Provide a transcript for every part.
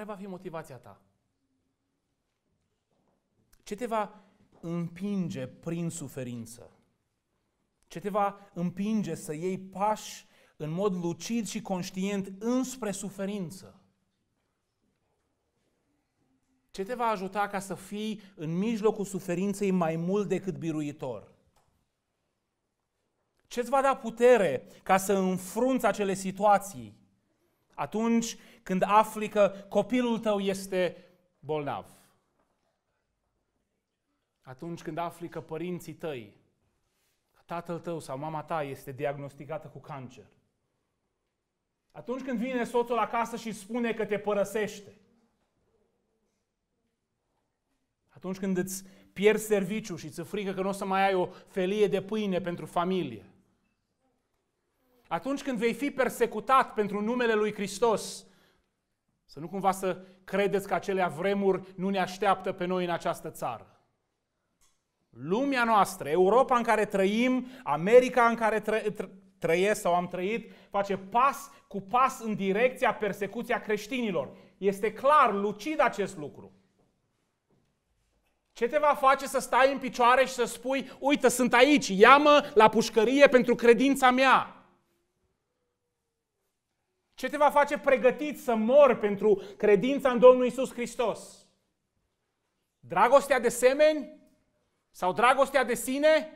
care va fi motivația ta? Ce te va împinge prin suferință? Ce te va împinge să iei pași în mod lucid și conștient înspre suferință? Ce te va ajuta ca să fii în mijlocul suferinței mai mult decât biruitor? Ce îți va da putere ca să înfrunți acele situații? atunci când afli că copilul tău este bolnav, atunci când afli că părinții tăi, că tatăl tău sau mama ta este diagnosticată cu cancer, atunci când vine soțul acasă și spune că te părăsește, atunci când îți pierzi serviciu și îți frică că nu o să mai ai o felie de pâine pentru familie, atunci când vei fi persecutat pentru numele lui Hristos, să nu cumva să credeți că acelea vremuri nu ne așteaptă pe noi în această țară. Lumea noastră, Europa în care trăim, America în care tră, tră, trăiesc sau am trăit, face pas cu pas în direcția persecuția creștinilor. Este clar, lucid acest lucru. Ce te va face să stai în picioare și să spui, uite, sunt aici, ia-mă la pușcărie pentru credința mea. Ce te va face pregătit să mor pentru credința în Domnul Isus Hristos? Dragostea de semeni? Sau dragostea de sine?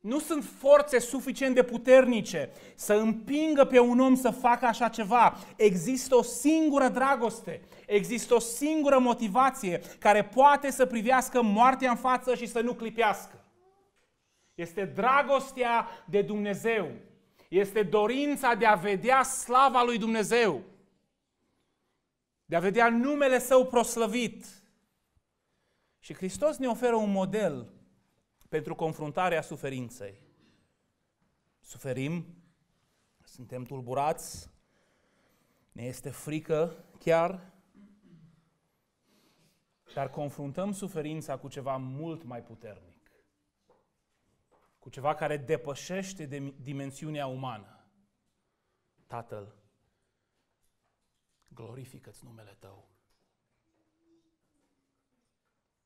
Nu sunt forțe suficient de puternice să împingă pe un om să facă așa ceva. Există o singură dragoste, există o singură motivație care poate să privească moartea în față și să nu clipească. Este dragostea de Dumnezeu este dorința de a vedea slava lui Dumnezeu, de a vedea numele Său proslăvit. Și Hristos ne oferă un model pentru confruntarea suferinței. Suferim, suntem tulburați, ne este frică chiar, dar confruntăm suferința cu ceva mult mai puternic cu ceva care depășește de dimensiunea umană. Tatăl, glorifică-ți numele Tău.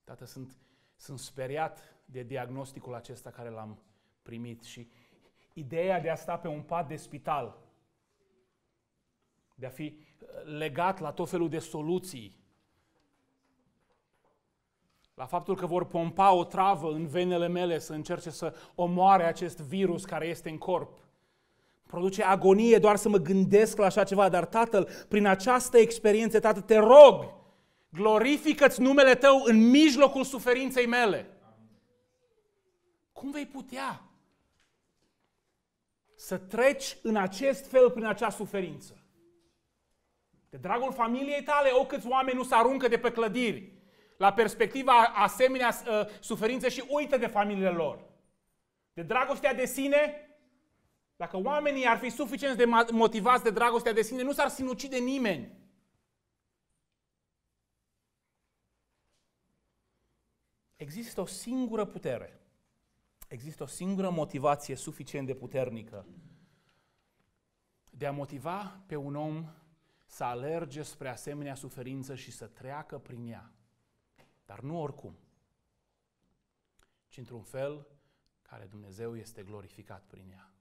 Tată, sunt, sunt speriat de diagnosticul acesta care l-am primit și ideea de a sta pe un pat de spital, de a fi uh, legat la tot felul de soluții, la faptul că vor pompa o travă în venele mele să încerce să omoare acest virus care este în corp. Produce agonie doar să mă gândesc la așa ceva, dar Tatăl, prin această experiență, Tată, te rog, glorifică-ți numele Tău în mijlocul suferinței mele. Cum vei putea să treci în acest fel prin acea suferință? De dragul familiei tale, o câți oameni nu se aruncă de pe clădiri la perspectiva asemenea ă, suferințe și uită de familiile lor. De dragostea de sine, dacă oamenii ar fi suficient de motivați de dragostea de sine, nu s-ar sinucide nimeni. Există o singură putere. Există o singură motivație suficient de puternică de a motiva pe un om să alerge spre asemenea suferință și să treacă prin ea. Dar nu oricum, ci într-un fel care Dumnezeu este glorificat prin ea.